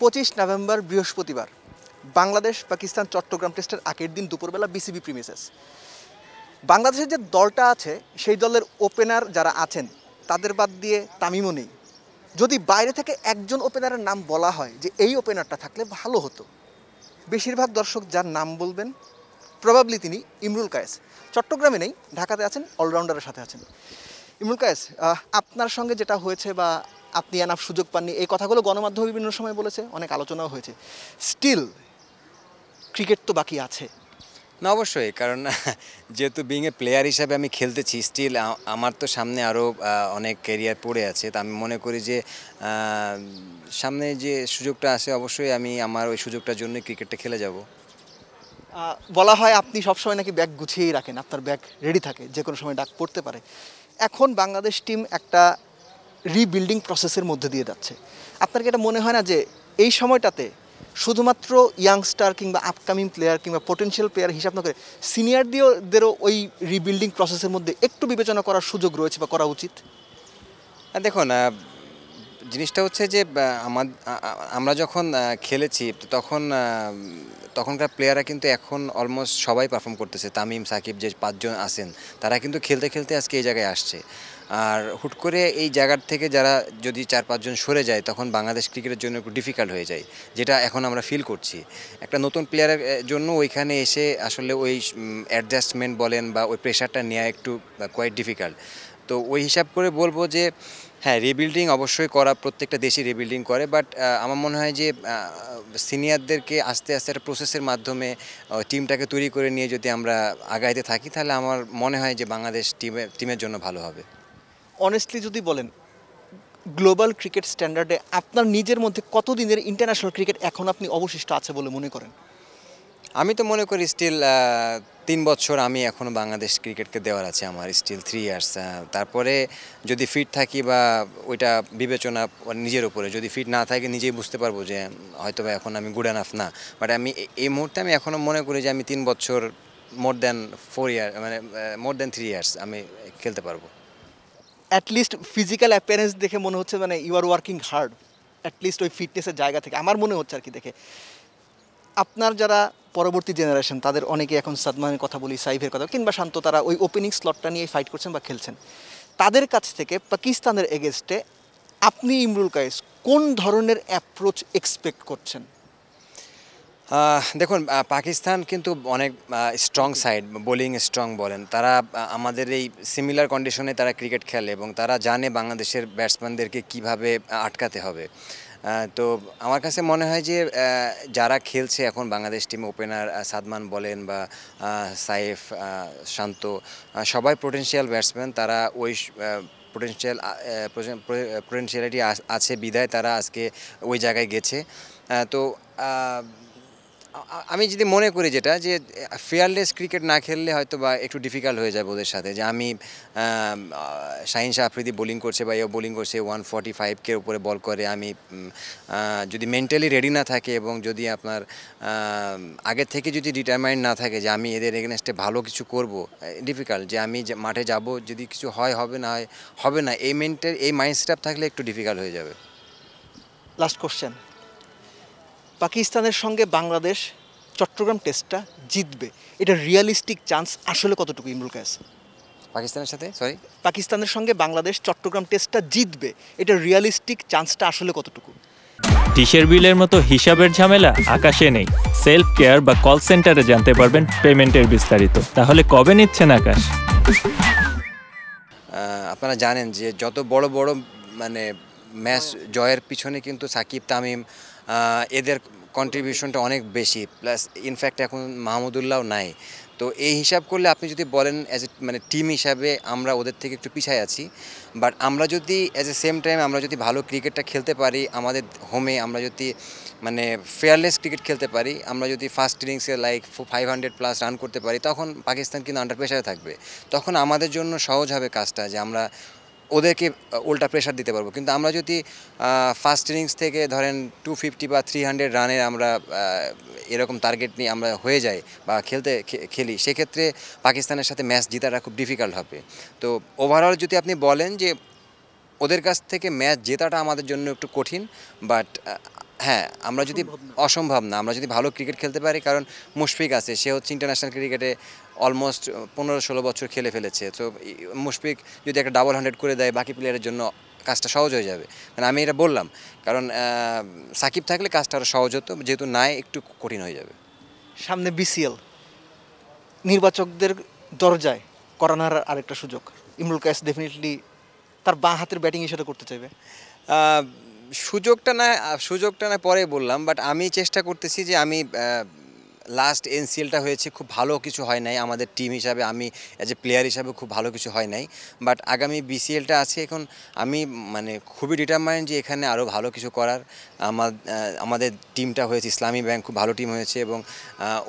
পঁচিশ নভেম্বর বৃহস্পতিবার বাংলাদেশ পাকিস্তান চট্টগ্রাম টেস্টের আগের দিন দুপুরবেলা বিসিবি প্রিমিসেস বাংলাদেশের যে দলটা আছে সেই দলের ওপেনার যারা আছেন তাদের বাদ দিয়ে তামিমও নেই যদি বাইরে থেকে একজন ওপেনারের নাম বলা হয় যে এই ওপেনারটা থাকলে ভালো হতো বেশিরভাগ দর্শক যার নাম বলবেন প্রবাবলি তিনি ইমরুল কায়েস চট্টগ্রামে নেই ঢাকাতে আছেন অলরাউন্ডারের সাথে আছেন ইমরুল কায়েস আপনার সঙ্গে যেটা হয়েছে বা আপনি এনাফ সুযোগ পাননি এই কথাগুলো গণমাধ্যমে বিভিন্ন সময় বলেছে অনেক আলোচনাও হয়েছে স্টিল ক্রিকেট তো বাকি আছে না অবশ্যই কারণ যেহেতু বিং এ প্লেয়ার হিসাবে আমি খেলতেছি স্টিল আমার তো সামনে আরও অনেক ক্যারিয়ার পড়ে আছে তা আমি মনে করি যে সামনে যে সুযোগটা আছে অবশ্যই আমি আমার ওই সুযোগটার জন্য ক্রিকেটটা খেলে যাব বলা হয় আপনি সবসময় নাকি ব্যাগ গুছিয়েই রাখেন আপনার ব্যাগ রেডি থাকে যে কোনো সময় ডাক পড়তে পারে এখন বাংলাদেশ টিম একটা রিবিল্ডিং প্রসেসের মধ্যে দিয়ে যাচ্ছে আপনার কি এটা মনে হয় না যে এই সময়টাতে শুধুমাত্র ইয়াংস্টার কিংবা আপকামিং প্লেয়ার কিংবা পোটেনশিয়াল প্লেয়ার হিসাব না করে সিনিয়র দিয়েদেরও ওই রিবিল্ডিং প্রসেসের মধ্যে একটু বিবেচনা করার সুযোগ রয়েছে বা করা উচিত দেখুন জিনিসটা হচ্ছে যে আমরা যখন খেলেছি তখন তখনকার প্লেয়াররা কিন্তু এখন অলমোস্ট সবাই পারফর্ম করতেছে তামিম সাকিব যে পাঁচজন আছেন তারা কিন্তু খেলতে খেলতে আজকে এই জায়গায় আসছে আর হুট করে এই জায়গার থেকে যারা যদি চার পাঁচজন সরে যায় তখন বাংলাদেশ ক্রিকেটের জন্য একটু ডিফিকাল্ট হয়ে যায় যেটা এখন আমরা ফিল করছি একটা নতুন প্লেয়ারের জন্য ওইখানে এসে আসলে ওই অ্যাডজাস্টমেন্ট বলেন বা ওই প্রেশারটা নেওয়া একটু কোয়াইট ডিফিকাল্ট তো ওই হিসাব করে বলবো যে হ্যাঁ রিবিল্ডিং অবশ্যই করা প্রত্যেকটা দেশই রিবিল্ডিং করে বাট আমার মনে হয় যে সিনিয়রদেরকে আস্তে আস্তে একটা প্রসেসের মাধ্যমে টিমটাকে তৈরি করে নিয়ে যদি আমরা আগাইতে থাকি তাহলে আমার মনে হয় যে বাংলাদেশ টিমে টিমের জন্য ভালো হবে অনেস্টলি যদি বলেন গ্লোবাল ক্রিকেট স্ট্যান্ডার্ডে আপনার নিজের মধ্যে কতদিনের ইন্টারন্যাশনাল ক্রিকেট এখন আপনি অবশিষ্ট আছে বলে মনে করেন আমি তো মনে করি স্টিল তিন বছর আমি এখনও বাংলাদেশ ক্রিকেটকে দেওয়ার আছে আমার স্টিল থ্রি ইয়ার্স তারপরে যদি ফিট থাকি বা ওইটা বিবেচনা নিজের উপরে যদি ফিট না থাকে নিজেই বুঝতে পারবো যে হয়তো বা এখন আমি গুড এনাফ না বাট আমি এই মুহূর্তে আমি এখনও মনে করি যে আমি তিন বছর মোর দ্যান ফোর ইয়ার মানে মোর দ্যান থ্রি ইয়ার্স আমি খেলতে পারবো অ্যাটলিস্ট ফিজিক্যাল অ্যাপিয়ারেন্স দেখে মনে হচ্ছে মানে you are working hard at least ওই ফিটনেসের জায়গা থেকে আমার মনে হচ্ছে আর কি দেখে আপনার যারা পরবর্তী জেনারেশন তাদের অনেকে এখন সাদমানের কথা বলি সাইভের কথা কিংবা শান্ত তারা ওই ওপেনিং স্লটটা নিয়ে ফাইট করছেন বা খেলছেন তাদের কাছ থেকে পাকিস্তানের এগেনস্টে আপনি ইমরুল কায়েস কোন ধরনের অ্যাপ্রোচ এক্সপেক্ট করছেন দেখুন পাকিস্তান কিন্তু অনেক স্ট্রং সাইড বোলিং স্ট্রং বলেন তারা আমাদের এই সিমিলার কন্ডিশনে তারা ক্রিকেট খেলে এবং তারা জানে বাংলাদেশের ব্যাটসম্যানদেরকে কিভাবে আটকাতে হবে তো আমার কাছে মনে হয় যে যারা খেলছে এখন বাংলাদেশ টিম ওপেনার সাদমান বলেন বা সাইফ শান্ত সবাই পোটেন্সিয়াল ব্যাটসম্যান তারা ওই পোটেন্সিয়াল পোটেন্সিয়ালিটি আছে বিদায় তারা আজকে ওই জায়গায় গেছে তো আমি যদি মনে করি যেটা যে ফেয়ারলেস ক্রিকেট না খেললে হয়তো বা একটু ডিফিকাল্ট হয়ে যাবে ওদের সাথে যে আমি শাহিন শাহ আফ্রিদি বোলিং করছে বা এও বোলিং করছে ওয়ান ফর্টি ফাইভকে উপরে বল করে আমি যদি মেন্টালি রেডি না থাকে এবং যদি আপনার আগের থেকে যদি ডিটারমাইন্ড না থাকে যে আমি এদের এগেনস্টে ভালো কিছু করব ডিফিকাল্ট যে আমি মাঠে যাব যদি কিছু হয় হবে না হয় হবে না এই মেন্টাল এই মাইন্ড স্ট্যাপ থাকলে একটু ডিফিকাল্ট হয়ে যাবে লাস্ট কোশ্চেন পাকিস্তানের সঙ্গে বাংলাদেশ চট্টগ্রাম টেস্টটা জিতবে এটা রিয়ালিস্টিক চান্স আসলে কতটুকু ইমরুল কায়েস পাকিস্তানের সাথে সরি পাকিস্তানের সঙ্গে বাংলাদেশ চট্টগ্রাম টেস্টটা জিতবে এটা রিয়ালিস্টিক চান্সটা আসলে কতটুকু ডিশের বিলের মতো হিসাবের ঝামেলা আকাশে নেই সেলফ কেয়ার বা কল সেন্টারে জানতে পারবেন পেমেন্টের বিস্তারিত তাহলে কবে নিচ্ছেন আকাশ আপনারা জানেন যে যত বড় বড় মানে ম্যাচ জয়ের পিছনে কিন্তু সাকিব তামিম এদের কন্ট্রিবিউশনটা অনেক বেশি প্লাস ইনফ্যাক্ট এখন মাহমুদুল্লাহ নাই তো এই হিসাব করলে আপনি যদি বলেন অ্যাজ এ মানে টিম হিসাবে আমরা ওদের থেকে একটু পিছায় আছি বাট আমরা যদি অ্যাজ এ সেম টাইম আমরা যদি ভালো ক্রিকেটটা খেলতে পারি আমাদের হোমে আমরা যদি মানে ফেয়ারলেস ক্রিকেট খেলতে পারি আমরা যদি ফার্স্ট ইনিংসে like five hundred plus run করতে পারি তখন পাকিস্তান কিন্তু আন্ডার প্রেশারে থাকবে তখন আমাদের জন্য সহজ হবে কাজটা যে আমরা ওদেরকে উল্টা প্রেশার দিতে পারবো কিন্তু আমরা যদি ফার্স্ট ইনিংস থেকে ধরেন টু ফিফটি বা থ্রি হান্ড্রেড রানের আমরা এরকম টার্গেট নিয়ে আমরা হয়ে যাই বা খেলতে খেলি সেক্ষেত্রে পাকিস্তানের সাথে ম্যাচ জেতাটা খুব ডিফিকাল্ট হবে তো ওভারঅল যদি আপনি বলেন যে ওদের কাছ থেকে ম্যাচ জেতাটা আমাদের জন্য একটু কঠিন বাট হ্যাঁ আমরা যদি অসম্ভব না আমরা যদি ভালো ক্রিকেট খেলতে পারি কারণ মুশফিক আছে সে হচ্ছে ইন্টারন্যাশনাল ক্রিকেটে অলমোস্ট uh, পনেরো ষোলো বছর খেলে ফেলেছে তো মুশফিক যদি একটা ডাবল হান্ড্রেড করে দেয় বাকি প্লেয়ারের জন্য কাজটা সহজ হয়ে যাবে মানে আমি এটা বললাম কারণ সাকিব থাকলে কাজটা আরও সহজ হতো যেহেতু নাই একটু কঠিন হয়ে যাবে সামনে বিসিএল নির্বাচকদের দরজায় করানোর আরেকটা সুযোগ ইমরুল কায়েস ডেফিনেটলি তার বাঁ হাতের ব্যাটিং সেটা করতে চাইবে সুযোগটা না সুযোগটা না পরে বললাম বাট আমি চেষ্টা করতেছি যে আমি লাস্ট এনসিএলটা হয়েছে খুব ভালো কিছু হয় নাই আমাদের টিম হিসাবে আমি অ্যাজ এ প্লেয়ার হিসাবে খুব ভালো কিছু হয় নাই বাট আগামী বিসিএলটা আছে এখন আমি মানে খুবই ডিটারমাইন্ড যে এখানে আরও ভালো কিছু করার আমার আমাদের টিমটা হয়েছে ইসলামী ব্যাংক খুব ভালো টিম হয়েছে এবং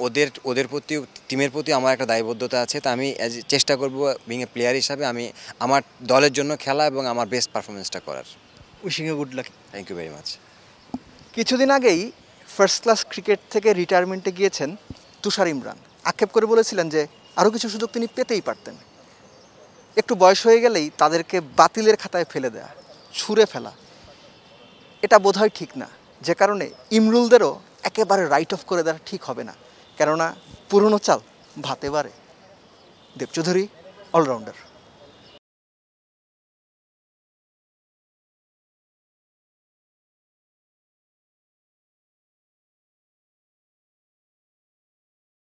ওদের ওদের প্রতি টিমের প্রতি আমার একটা দায়বদ্ধতা আছে তা আমি চেষ্টা করব বিং এ প্লেয়ার হিসাবে আমি আমার দলের জন্য খেলা এবং আমার বেস্ট পারফরমেন্সটা করার wishing a good luck thank you very much কিছুদিন আগেই ফার্স্ট ক্লাস ক্রিকেট থেকে রিটায়ারমেন্টে গিয়েছেন তুষার ইমরান আক্ষেপ করে বলেছিলেন যে আরও কিছু সুযোগ তিনি পেতেই পারতেন একটু বয়স হয়ে গেলেই তাদেরকে বাতিলের খাতায় ফেলে দেয়া ছুঁড়ে ফেলা এটা বোধহয় ঠিক না যে কারণে ইমরুলদেরও একেবারে রাইট অফ করে দেওয়া ঠিক হবে না কেননা পুরনো চাল ভাতে বারে দেবচৌধুরী অলরাউন্ডার